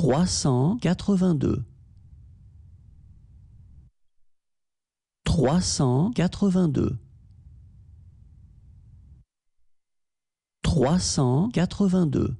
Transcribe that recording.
trois cent quatre-vingt-deux. Trois cent quatre-vingt-deux. Trois cent quatre-vingt-deux.